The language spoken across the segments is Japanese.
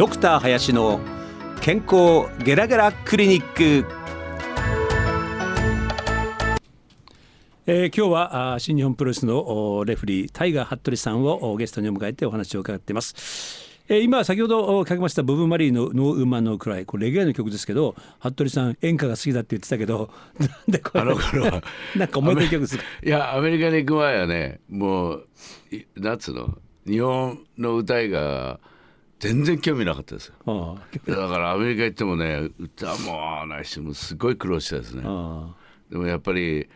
ドクター林の健康ゲラゲラクリニック、えー、今日は新日本プロレスのレフリータイガー服部さんをゲストに迎えてお話を伺っています。え今先ほど書きましたボブ・マリーの「ノーウーマン・ノー・クライ」これレゲエの曲ですけど服部さん演歌が好きだって言ってたけど なんでこれあの頃は なんか思い出曲ですかいやアメリカに行く前はねもう夏の日本の歌いが全然興味なかったですよ、だからアメリカ行ってもね歌もないしもすごい苦労したですね、でもやっぱり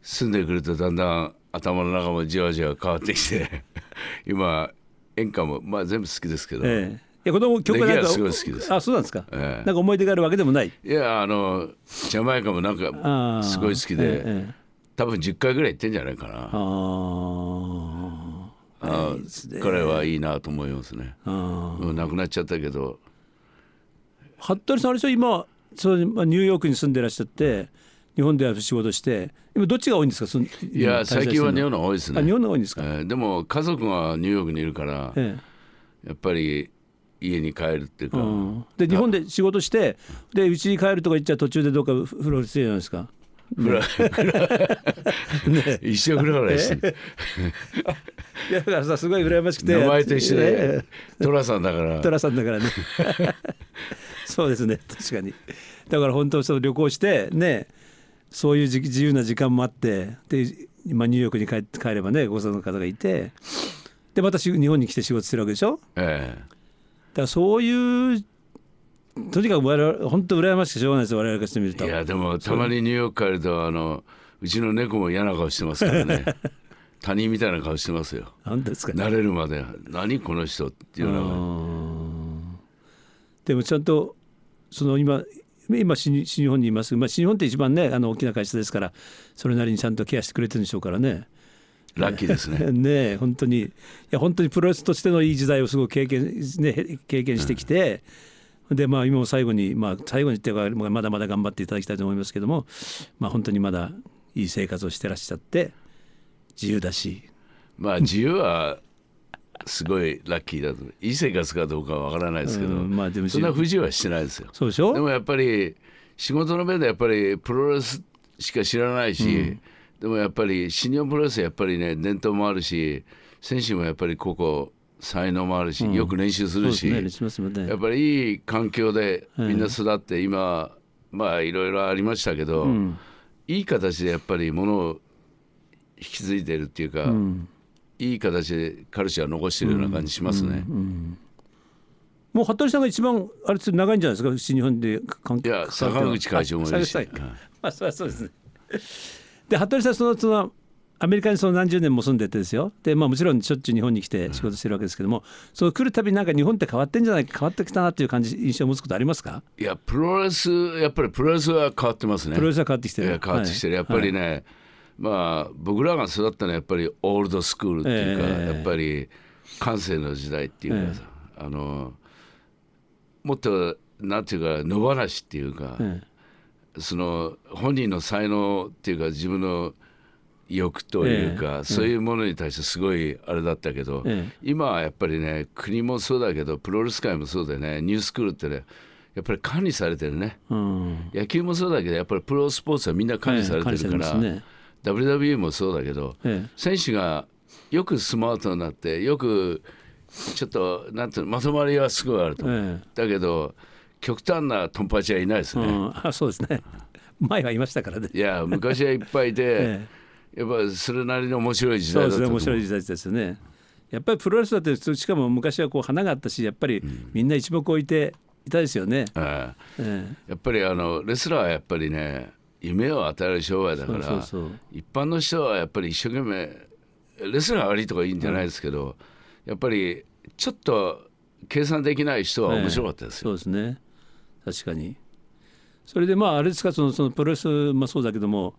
住んでくるとだんだん頭の中もじわじわ変わってきて 今演歌もまあ全部好きですけど、ええいや子供曲なすごい好きですあそうなんですか、えなんか思い出があるわけでもないいやあのジャマイカもなんかすごい好きで、え、多分10回ぐらい行ってんじゃないかなあああ彼はいいなと思いますね。うん、亡くなっちゃったけど服部さんあれでしょ今そうまあ、ニューヨークに住んでらっしゃって。日本では仕事して今どっちが多いんですかいや最近は日本の多いですね日本の多いんですか、えー、でも家族がニューヨークにいるから、ええ、やっぱり家に帰るっていうか、うん、で日本で仕事してで家に帰るとか言っちゃ途中でどっかフロリスじゃないですかフラ、ね、一生ぐらいラしいやだからさすごい羨ましくて名前と一緒で寅さんだから寅さんだからねそうですね確かにだから本当その旅行してねそういう自由な時間もあってで今ニューヨークに帰帰ればねご存の方がいてでまた日本に来て仕事するわけでしょ、う。ええ、だそういうとにかく我々本当羨ましくしょうがないです我々からしてみるといやでもたまにニューヨーク帰るとあのうちの猫も嫌な顔してますからね 他人みたいな顔してますよ何ですか、ね、慣れるまで何この人っていうのがでもちゃんとその今今新日本にいます、まあ、新日本って一番ねあの大きな会社ですからそれなりにちゃんとケアしてくれてるんでしょうからねラッキーですね ね本当にいや本当にプロレスとしてのいい時代をすごく経験,、ね、経験してきて、うんでまあ今も最後にまあ最後にっていうかまだまだ頑張っていただきたいと思いますけども、まあ、本当にまだいい生活をしてらっしゃって自由だし。まあ自由はすごいラッキーだといい生活かどうかわからないですけど、うんまあ、でもそんな不自由はしてないですよそうでしょでもやっぱり仕事の面でやっぱりプロレスしか知らないし、うん、でもやっぱり新日本プロレスやっぱりね伝統もあるし選手もやっぱりここ才能もあるし、よく練習するし、やっぱりいい環境でみんな育って、今まあいろいろありましたけど、いい形でやっぱりものを引き継いでるっていうか、いい形でカルチャー残してるような感じしますね。もう服部さんが一番あれ長いんじゃないですか新日本で関係いや坂口会長もいるし、はい、まあそりそうですね。で服部さんそのそのアメリカにその何十年も住んでてですよで、まあ、もちろんしょっちゅう日本に来て仕事してるわけですけども、うん、その来るたびなんか日本って変わってんじゃないか変わってきたなっていう感じ印象を持つことありますかいやプロレスやっぱりプロレスは変わってますねプロレスは変わってきてる変わってきてる、はい、やっぱりね、はい、まあ僕らが育ったのはやっぱりオールドスクールっていうか、えー、やっぱり感性の時代っていうかえー、あのもっとなんていうか野放しっていうか、えー、その本人の才能っていうか自分の欲というか、えー、そういうものに対してすごいあれだったけど、えー、今はやっぱりね国もそうだけどプロレス界もそうでねニュースクールってねやっぱり管理されてるね、うん、野球もそうだけどやっぱりプロスポーツはみんな管理されてるから、えーね、WWE もそうだけど、選手がよくスマートになってよくちょっとなんてまとまりはすごいあると、だけど極端なトンパチはいないですね、うん、あそうですね前はいましたからねいや昔はいっぱいで、やっぱそれなりの面白い時代だったそうですね面白い時代ですよねやっぱりプロレスだってしかも昔はこう花があったしやっぱりみんな一目置いていたですよね、うん、ああやっぱりあのレスラーはやっぱりね夢を与える商売だから一般の人はやっぱり一生懸命レスラー悪いとかいいんじゃないですけど、はい、やっぱりちょっと計算できない人は面白かったですよ、え、そうですね確かにそれでまああれですかそのそのプロレスもそうだけども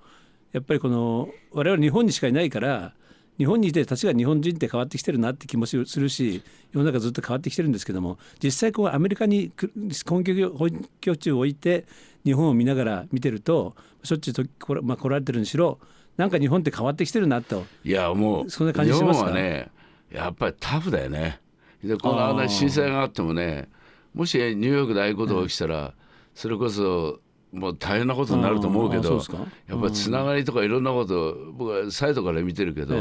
やっぱりこの我々日本にしかいないから日本にいてたちが日本人って変わってきてるなって気もするし世の中ずっと変わってきてるんですけども実際こうアメリカに根拠本拠地を置いて日本を見ながら見てるとしょっちゅうとこ、まあ、来られてるにしろなんか日本って変わってきてるなといやもうそんな感じしますかねやっぱりタフだよねでこの震災があってもねもしニューヨークでああうことが起きたら、それこそもう大変なことになると思うけどやっぱりつながりとかいろんなこと僕はサイドから見てるけど、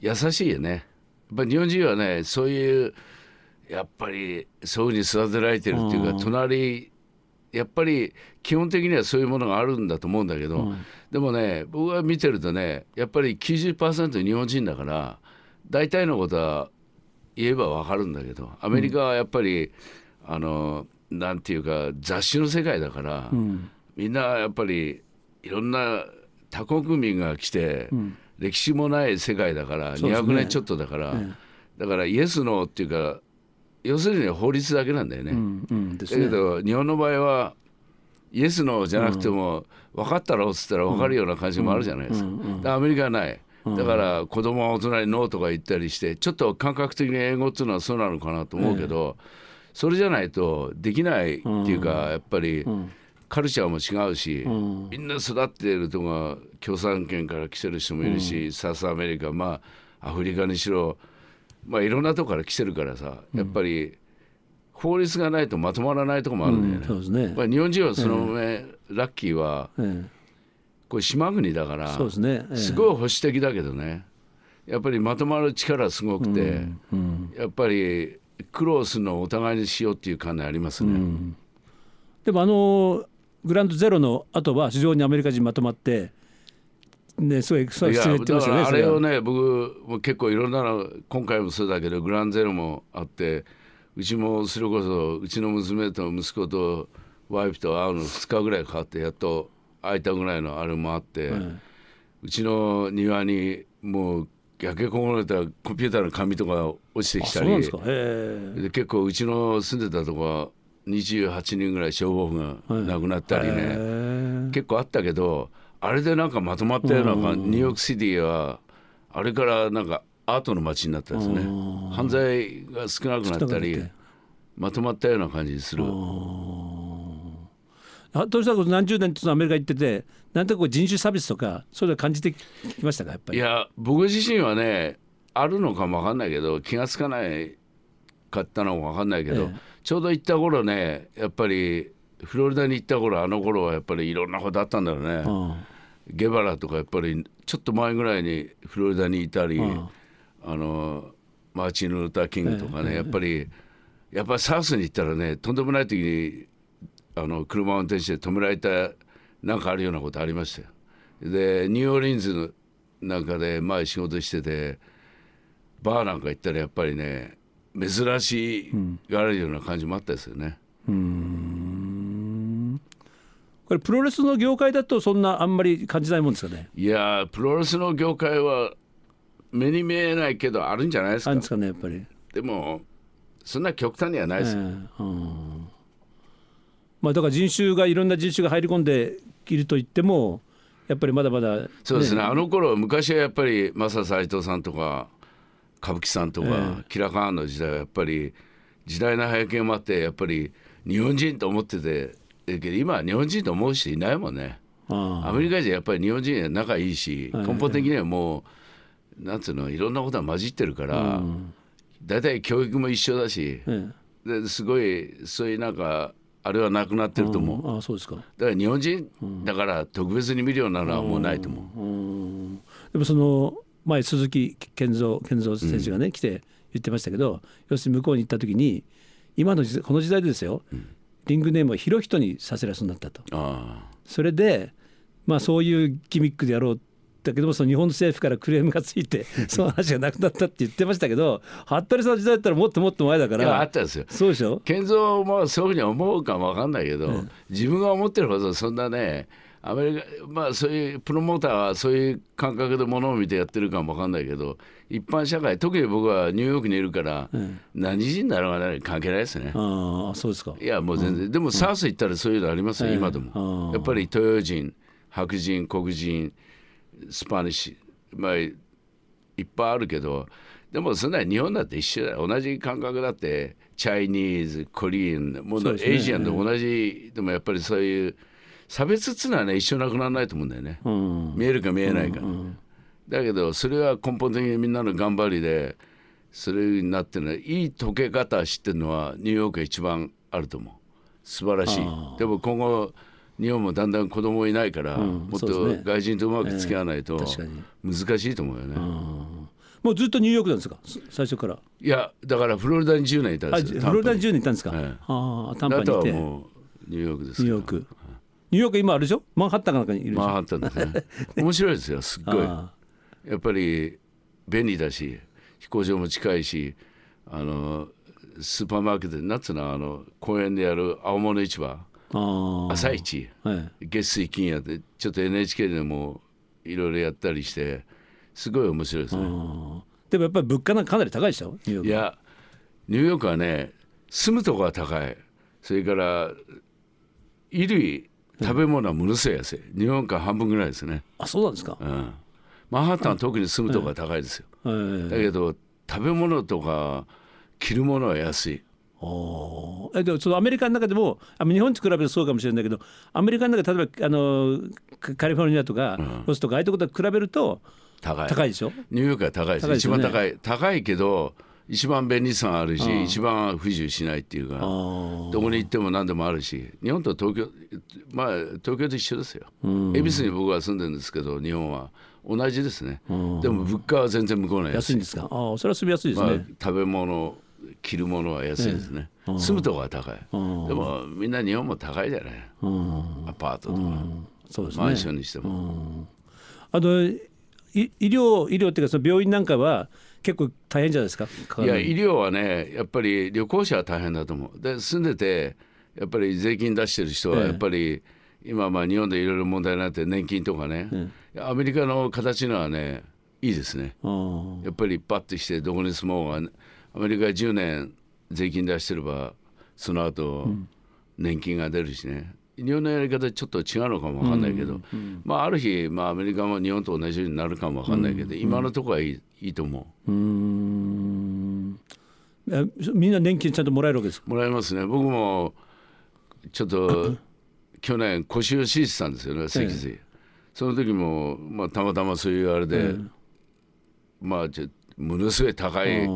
優しいよねやっぱ日本人はねそういうやっぱりそういうふうに育てられてるっていうか、隣やっぱり基本的にはそういうものがあるんだと思うんだけど、でもね僕は見てるとねやっぱり90%日本人だから大体のことは言えば分かるんだけどアメリカはやっぱり、あの。なんていうか雑誌の世界だから、うん、みんなやっぱりいろんな他国民が来て、うん、歴史もない世界だから、ね、200年ちょっとだから、だからイエスノーっていうか要するに法律だけなんだよね。うんうん、ねだけど日本の場合はイエスノーじゃなくても、分かったろっつったら分かるような感じもあるじゃないですか。かアメリカはない。だから子供は大人にノーとか言ったりしてちょっと感覚的に英語っていうのはそうなのかなと思うけど、ええそれじゃないとできないっていうか、うん、やっぱり、カルチャーも違うし、うん、みんな育っているとこが共産圏から来てる人もいるし、うん、サスアメリカまあアフリカにしろまあいろんなとこから来てるからさやっぱり法律がないとまとまらないとこもあるんだよね。うんね日本人はその上、えー、ラッキーは、えー、これ島国だから、そうねえー、すごい保守的だけどねやっぱりまとまる力すごくて、やっぱり苦労するのをお互いにしようっていう考えありますね、うん、でもあのグランドゼロの後は非常にアメリカ人まとまってね、すごい失礼言ってましたね。あれをね、僕も結構いろんなの今回もそうだけどグランゼロもあって、うちもそれこそうちの娘と息子とワイフと会うの2日ぐらいかかってやっと会えたぐらいのあれもあって、うん、うちの庭にもう焼けこぼれたコンピューターの紙とか落ちてきたりで結構うちの住んでたとこは28人ぐらい消防部が亡くなったりね、結構あったけどあれでなんかまとまったようなニューヨークシティはあれからなんかアートの街になったんですね犯罪が少なくなったりまとまったような感じする。どうしたと何十年とアメリカ行っててなんとこう人種差別とかそういうの感じてきましたかやっぱりいや僕自身はねあるのかも分かんないけど気が付かないかったのも分かんないけど、ええ、ちょうど行った頃ねやっぱりフロリダに行った頃あの頃はやっぱりいろんなことあったんだろうね。ゲバラとかやっぱりちょっと前ぐらいにフロリダにいたりあのマーチン・ルーター・キングとかね、え、やっぱりやっぱりサウスに行ったらねとんでもない時にあの車を運転して止められたなんかあるようなことありましたよ。でニューオーリンズなんかで前仕事しててバーなんか行ったらやっぱりね珍しいがわれるような感じもあったですよね。うんこれプロレスの業界だとそんなあんまり感じないもんですかねいやプロレスの業界は目に見えないけどあるんじゃないですかあんですかねやっぱりでもそんな極端にはないですよ、えー、まあ、だから人種がいろんな人種が入り込んでいると言ってもやっぱりまだまだ、ね、そうですねあの頃昔はやっぱり正斎藤さんとか歌舞伎さんとか、えー、キラカーンの時代はやっぱり時代の背景もあってやっぱり日本人と思っててけど今は日本人と思う人いないもんね。アメリカ人やっぱり日本人は仲いいし、根本的にはもうなんつうのいろんなことが混じってるから、大体教育も一緒だし、ですごいそういうなんかあれはなくなってると思う、あそうですかだから日本人だから特別に見るようなのはもうないと思う、うでもその前鈴木健三健三選手がね、来て言ってましたけど要するに向こうに行った時に今のこの時代でですよ、リングネームを広人にさせらすになったとそれでまあそういうギミックでやろうったけどもその日本政府からクレームがついて その話がなくなったって言ってましたけど服部さんの時代だったらもっともっと前だからあったんですよそうでしょ健三もそういうふうに思うかも分かんないけど、うん、自分が思ってるほどそんなねアメリカまあそういうプロモーターはそういう感覚でものを見てやってるかも分かんないけど一般社会特に僕はニューヨークにいるから、うん、何時になう、な関係ないですねああそうですかいやもう全然、うん、でも SARS 行ったらそういうのありますよ、うん、今でも、えー、やっぱり東洋人白人黒人スパニッシュ、まあ、いっぱいあるけどでもそんな日本だって一緒だ同じ感覚だってチャイニーズコリーンもう、エイジアンと同じでもやっぱりそういう差別っつうのはね一緒なくならないと思うんだよね、うん、見えるか見えないか、うんうん、だけどそれは根本的にみんなの頑張りでそれになってるのいい溶け方知ってるのはニューヨークが一番あると思う素晴らしいでも今後日本もだんだん子供いないから、うん、もっと外人とうまく付き合わないと難しいと思うよね。えー、もうずっとニューヨークなんですか最初からいやだからフロリダに10年いたんですフロリダに10年いたんですか、はい、ああとはもうニューヨークですニューヨークニューヨーク今あるでしょマンハッタンの中にいるでしょマンハッタンですねね 面白いですよすっごいやっぱり便利だし飛行場も近いしあのスーパーマーケットなんつうのあの公園でやる青物市場朝一、はい、月水金やってちょっと NHK でもいろいろやったりしてすごい面白いですねでもやっぱり物価なんかかなり高いでしょニューヨークいやニューヨークはね住むとこは高いそれから衣類食べ物はものすごい安い、日本から半分ぐらいですねあそうなんですか、うん、マンハッタンは特に住むとこは高いですよ、はい、だけど食べ物とか着るものは安いえでもそのアメリカの中でも日本と比べるとそうかもしれないけどアメリカの中で例えばあのカリフォルニアとか、ロスとかああいうところと比べると高い高いでしょニューヨークは高いです、ね、一番高い高いけど一番便利さあるし、一番不自由しないっていうかどこに行っても何でもあるし日本と東京まあ東京と一緒ですよ、恵比寿に僕は住んでるんですけど日本は同じですね、でも物価は全然向こうの安い安いんですかああそれは住みやすいですね、まあ、食べ物着るものは安いですね、えー、住むとこは高い、でもみんな日本も高いじゃない、アパートとか、そうですね、マンションにしても。あの医療医療っていうかその病院なんかは結構大変じゃないですかいや医療はねやっぱり旅行者は大変だと思うで住んでてやっぱり税金出してる人はやっぱり、え今まあ日本でいろいろ問題になって年金とかね、アメリカの形のはねいいですねやっぱりパッとしてどこに住もうがアメリカ10年税金出してればその後、年金が出るしね日本のやり方ちょっと違うのかも分かんないけど、うんうん、まあ、ある日、まあ、アメリカも日本と同じようになるかも分かんないけど、うんうん、今のところはいいいいと思う。うんみんな年金ちゃんともらえるわけですもらえますね僕もちょっと 去年腰を敷いてたんですよね脊髄、ええ、その時も、まあ、たまたまそういうあれで、え、まあものすごい高い。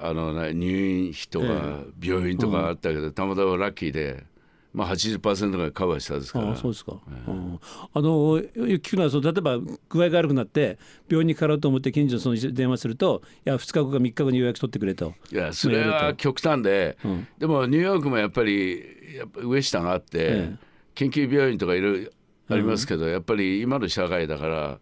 あの入院費とか病院とかあったけど、ええうん、たまたまラッキーで。まあ80%ぐらいカバーしたんですから。あそうですか。えの、よくあの聞くのはその例えば具合が悪くなって病院にかかろうと思って近所のその電話するといや2日後か3日後に予約取ってくれと。いやそれは極端で、うん、でもニューヨークもやっぱりやっぱ上下があって、え緊急病院とかいろいろありますけど、やっぱり今の社会だから。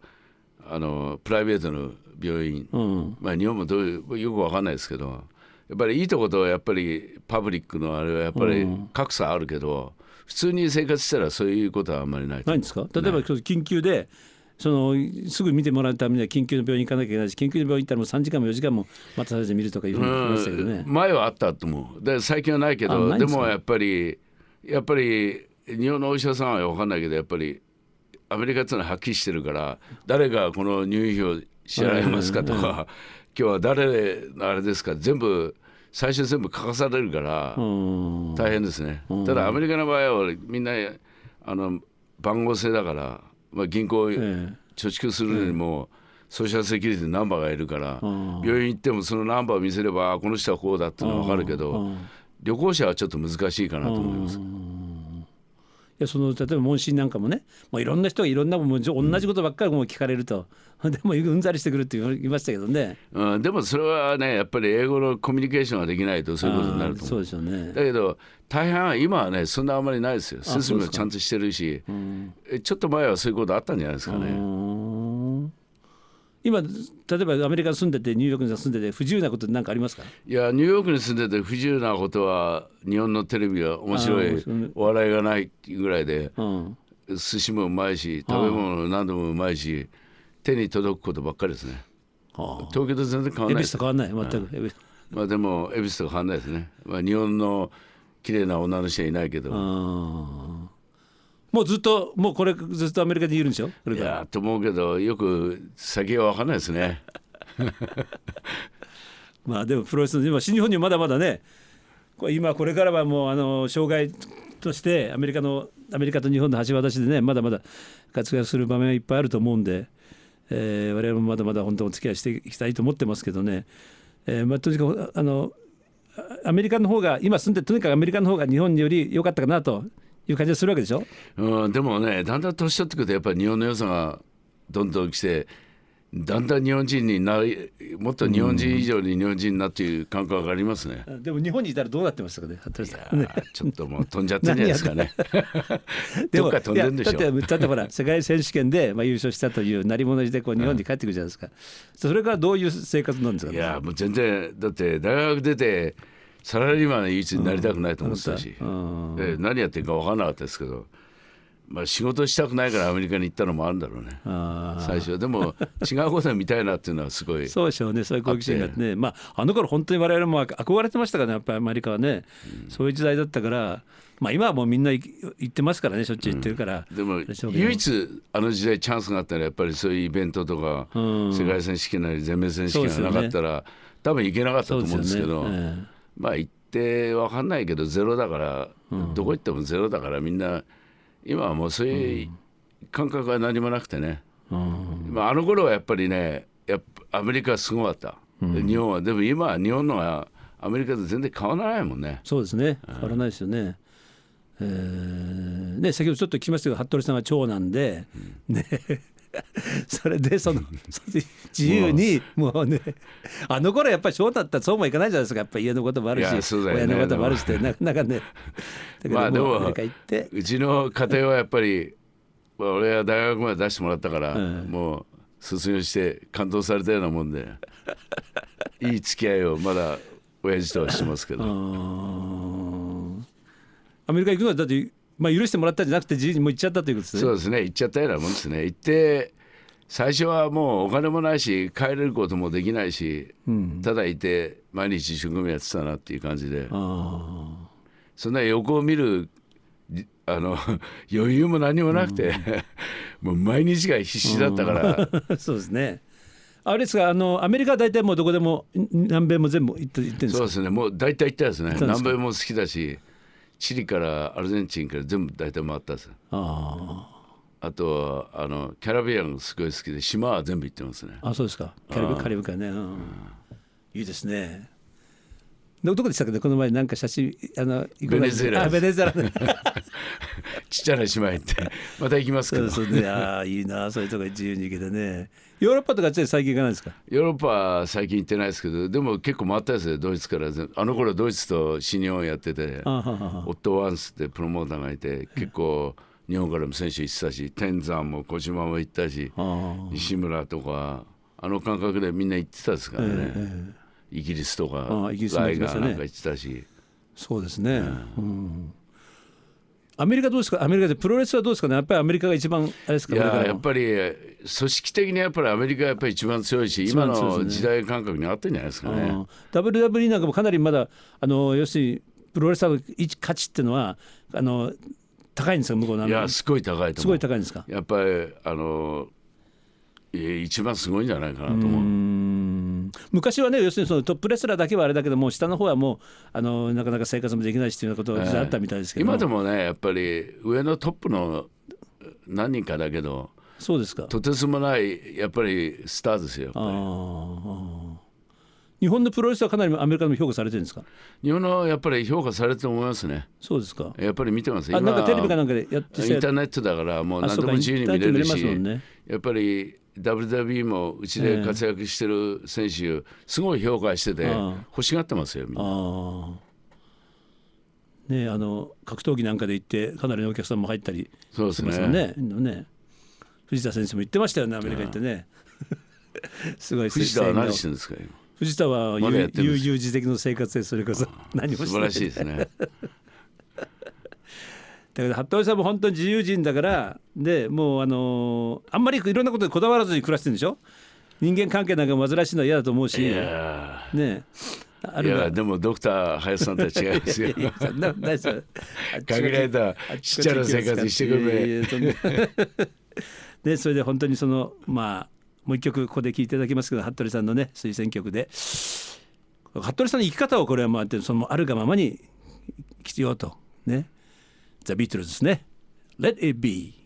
あのプライベートの病院、うん、まあ、日本もどうよく分かんないですけどやっぱりいいとことはやっぱりパブリックのあれはやっぱり格差あるけど、うん、普通に生活したらそういうことはあんまりないないんですか例えば緊急でそのすぐ見てもらうためには緊急の病院行かなきゃいけないし緊急の病院行ったらもう3時間も4時間も待たされて見るとかいうふうに聞ましたけどね、うん、前はあったと思うで最近はないけどでもやっぱりやっぱり日本のお医者さんは分かんないけどやっぱりアメリカっていうのははっきりしてるから誰がこの入院費を支払いますかとか、今日は誰あれですか全部最初全部書かされるから大変ですね、ただアメリカの場合はみんなあの番号制だから、まあ、銀行貯蓄するにも、ソーシャルセキュリティのナンバーがいるから、病院行ってもそのナンバーを見せればこの人はこうだっていうのは分かるけど、旅行者はちょっと難しいかなと思います。やその例えば問診なんかもねもういろんな人がいろんなもん同じことばっかりもう聞かれると、うん、でもうんざりしてくるって言いましたけどね、うん、でもそれはねやっぱり英語のコミュニケーションができないとそういうことになると思うそうですよ、ねだけど大半は今はねそんなあんまりないですよ進むのちゃんとしてるし、うん、ちょっと前はそういうことあったんじゃないですかね。今例えばアメリカに住んでてニューヨークに住んでて不自由なこと何かありますかいやニューヨークに住んでて不自由なことは日本のテレビは面白いお笑いがないっていうぐらいで、うん、寿司もうまいし食べ物何度もうまいし手に届くことばっかりですね、はあ、東京と全然変わんない恵比寿と変わんない全く、うん、まあでも恵比寿と変わんないですね、まあ、日本の綺麗な女の人はいないけど、うんもうずっともうこれずっとアメリカにいるんでしょいやと思うけどよく先は分かんないですね まあでもプロレスの今新日本にまだまだね今これからはもうあの障害としてアメリカのアメリカと日本の橋渡しでねまだまだ活躍する場面はいっぱいあると思うんで、えー、我々もまだまだ本当お付き合いしていきたいと思ってますけどね、えー、まあとにかくあのアメリカの方が今住んでとにかくアメリカの方が日本より良かったかなという感じがするわけでしょ、うん、でもねだんだん年取ってくるとやっぱり日本の良さがどんどん来てだんだん日本人になりもっと日本人以上に日本人になっていう感覚がありますね、うん、でも日本にいたらどうなってましたかね服部ちょっともう飛んじゃってんじゃないですかね どっか飛んでんでしょだってだってほら世界選手権でまあ優勝したという鳴り物入りでこう日本に帰ってくるじゃないですか、うん、それからどういう生活なんですか、ね、いやもう全然だって大学出てサラリーマンの唯一になりたくないと思ってたし、うんえ何やってるか分からなかったですけど、まあ、仕事したくないからアメリカに行ったのもあるんだろうね最初でも 違うこと見たいなっていうのはすごいそうでしょうねそういう好奇心があってね、まあ、あの頃本当に我々も憧れてましたからねやっぱりアメリカはね、うん、そういう時代だったから、まあ、今はもうみんな行ってますからねしょっちゅう行ってるから、うん、でも唯一あの時代チャンスがあったらやっぱりそういうイベントとか、うん、世界選手権なり全米選手権がなかったら、ね、多分行けなかったと思うんですけど。そうですよね、えーまあ行って分かんないけどゼロだから、うん、どこ行ってもゼロだからみんな今はもうそういう感覚は何もなくてね、うん、まあ、あの頃はやっぱりねやっぱアメリカすごかった、うん、日本はでも今は日本のはアメリカと全然変わらないもんねそうですね変わらないですよね、えー、ね、先ほどちょっと聞きましたど服部さんは長男で、うん、ね それでその自由にもうねあの頃やっぱりそうだったらそうもいかないじゃないですかやっぱ家のこともあるし、親のこともあるしってなかなかねまあでもうちの家庭はやっぱり、まあ、俺は大学まで出してもらったから、もう卒業して感動されたようなもんで いい付き合いをまだ親父とはしてますけど。アメリカ行くのはだってまあ、許してもらったんじゃなくて自由にもう行っちゃったということですね。そうですね行っちゃったようなもんですね行って最初はもうお金もないし帰れることもできないし、うん、ただいて毎日一生懸命やってたなっていう感じでそんな横を見る あの余裕も何もなくて、うん、もう毎日が必死だったから、う そうですねあれですかあのアメリカは大体もうどこでも南米も全部行って行ってんですかそうですねもう大体行ったですね南米も好きだしチリからアルゼンチンから全部大体回ったんですああとはあのキャラビアンすごい好きで島は全部行ってますねあそうですかキャリブカリブかね、うん、いいですねどこでしたっけこの前なんか写真あのベネズエラベネズエラ ちっちゃな島行ってまた行きますけどそうですねああいいなそういうとこ自由に行けてねヨーロッパとか最近行かないですかヨーロッパ最近行ってないですけどでも結構回ったですよドイツからあの頃ドイツと新日本やっててオットワンスってプロモーターがいて結構日本からも選手行ってたし天山も小島も行ったし西村とかあの感覚でみんな行ってたですからね、イギリスとかガイガーなんか行ってたしそうですね、うんアメリカどうですかアメリカでプロレスはどうですかねやっぱりアメリカが一番あれですかいややっぱり組織的にやっぱりアメリカがやっぱり一番強いし今の時代感覚に合ってるんじゃないですかね。ねうん、WWE なんかもかなりまだあの要するにプロレスラーの価値っていうのはあの高いんですか向こうのいやすごい高いとすごい高いんですかやっぱりあの一番すごいんじゃないかなと思う。う、昔はね要するにそのトップレスラーだけはあれだけども下の方はもうあのなかなか生活もできないしというようなことがあったみたいですけど、えー、今でもねやっぱり上のトップの何人かだけどそうですかとてつもないやっぱりスターですよやっぱり。日本のプロレスはかなりアメリカでも評価されてるんですか日本のやっぱり評価されてると思いますねそうですかやっぱり見てますあなんかテレビかなんかでやってインターネットだからもう何でも自由に見れるし、ね、やっぱり WWE もうちで活躍してる選手、えー、すごい評価してて欲しがってますよみんな。ね、あの格闘技なんかで行ってかなりのお客さんも入ったりしますよね、ねね、藤田先生も言ってましたよねアメリカ行ってね。すごい藤田は何してるんですか今藤田は悠々自適の生活でそれこそ何もしない素晴らしいですねだけど服部さんも本当に自由人だからでもうあのー、あんまりいろんなことにこだわらずに暮らしてるんでしょ人間関係なんか煩わしいのは嫌だと思うしねいやでもドクター林さんとは違いますよ いす 限られたちっちゃな生活してくれ ねそれで本当にそのまあもう一曲ここで聴いていただきますけど服部さんのね推薦曲で服部さんの生き方をこれはまあそのあるがままに必要とねザ・ビートルズですね Let it be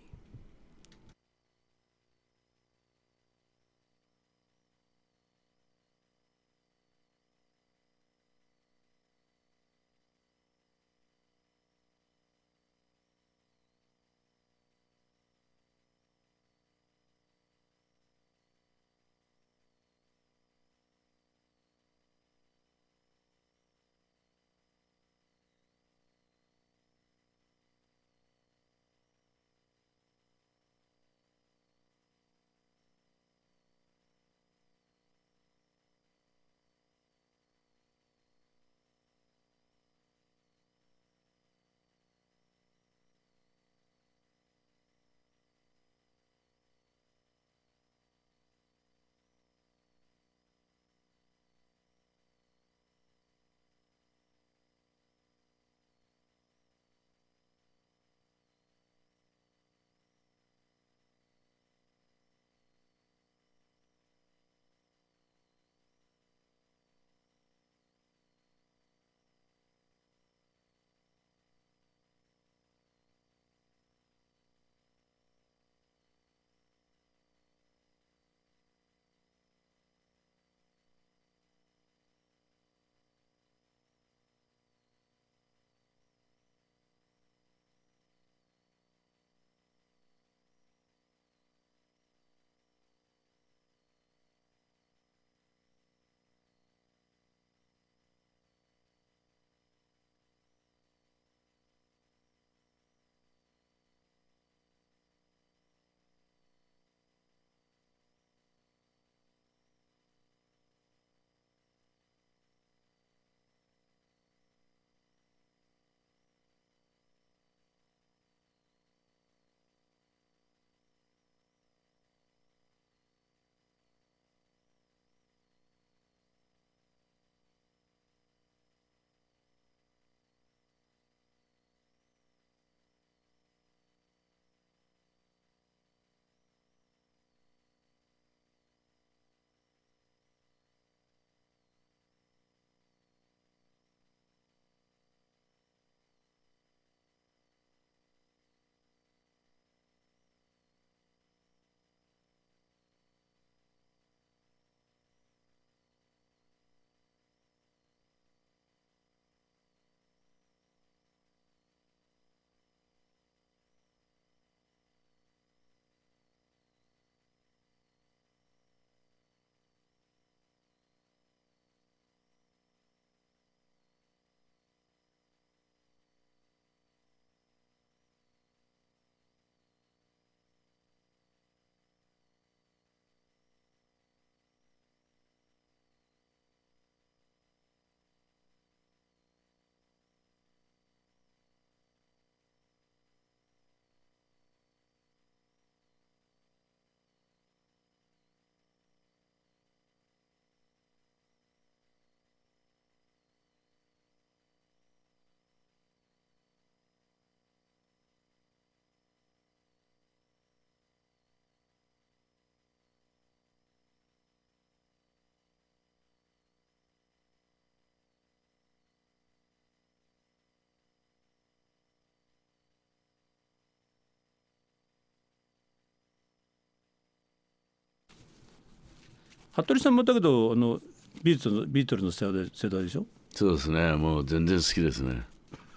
服部さんもだけどあのビートルビートルの世代世代でしょそうですねもう全然好きですね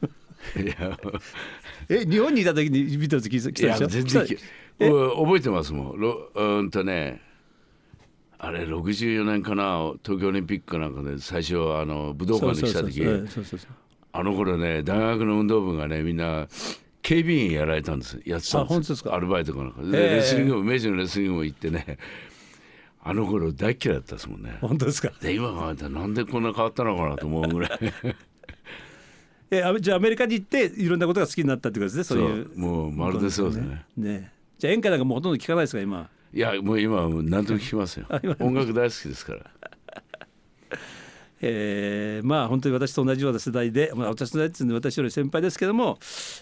いやえ日本にいた時にビートルズ来たでしょ全然覚えてますもんうんとねあれ64年かな東京オリンピックなんかで最初あの武道館に来た時あの頃ね大学の運動部がねみんな警備員やられたんですやってたんですアルバイトかなんかで、レスリングも明治のレスリングも行ってねあの頃大嫌いだったですもんね本当ですかで今考えたらなんでこんな変わったのかなと思うぐらい えじゃあアメリカに行っていろんなことが好きになったってことですねそういうもうまるでそうですねねじゃあ演歌なんかもうほとんど聞かないですか今いやもう今は何とも聞きますよ 音楽大好きですから えー、まあ本当に私と同じような世代で、まあ、私の世代っていうのは私より先輩ですけども、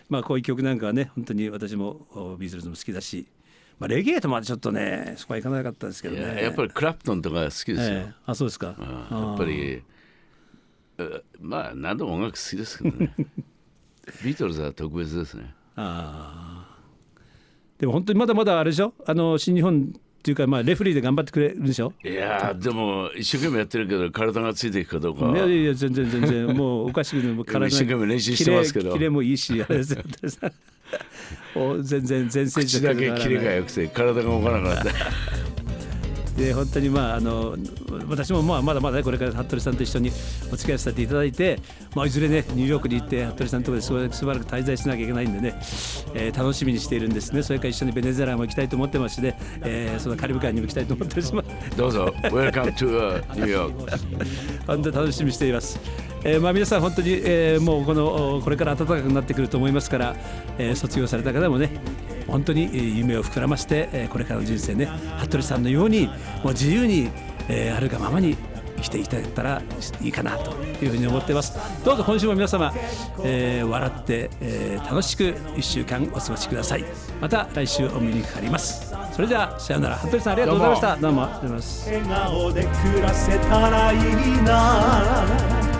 まあ、こういう曲なんかはね本当に私もビーズルズも好きだしまあ、レゲエとまでちょっとねそこはいかなかったですけどねやっぱりクラプトンとか好きですよ、えー、あそうですか、うん、やっぱりまあ何度も音楽好きですけどね ビートルズは特別ですねああでも本当にまだまだあれでしょあの新日本っていうか、まあ、レフリーで頑張ってくれるでしょいやでも一生懸命やってるけど体がついていくかどうかいやいや全然全然もうおかしくても体一生懸命練習してますけどキレもいいしあれですよ 全然全然口だけキレが良くて体が動かなくなったで本当にまああの私もまあまだまだ、ね、これから服部さんと一緒にお付き合いさせていただいて、まあ、いずれねニューヨークに行って服部さんのところでしばらく滞在しなきゃいけないんでね、えー、楽しみにしているんですねそれから一緒にベネズエラも行きたいと思ってますしね、えー、そのカリブ海にも行きたいと思っておますどうぞ Welcome to、New York 本当に楽しみにしています、えー、まあ皆さん本当に、えー、もうこのこれから暖かくなってくると思いますから、えー、卒業された方もね本当に夢を膨らましてこれからの人生ね服部さんのようにもう自由にあるがままに生きていただけたらいいかなというふうに思っていますどうぞ今週も皆様、えー、笑って、えー、楽しく1週間お過ごしくださいまた来週お目にかかりますそれではさようなら服部さんありがとうございましたどうもありがとうございます笑顔で暮らせたらいいな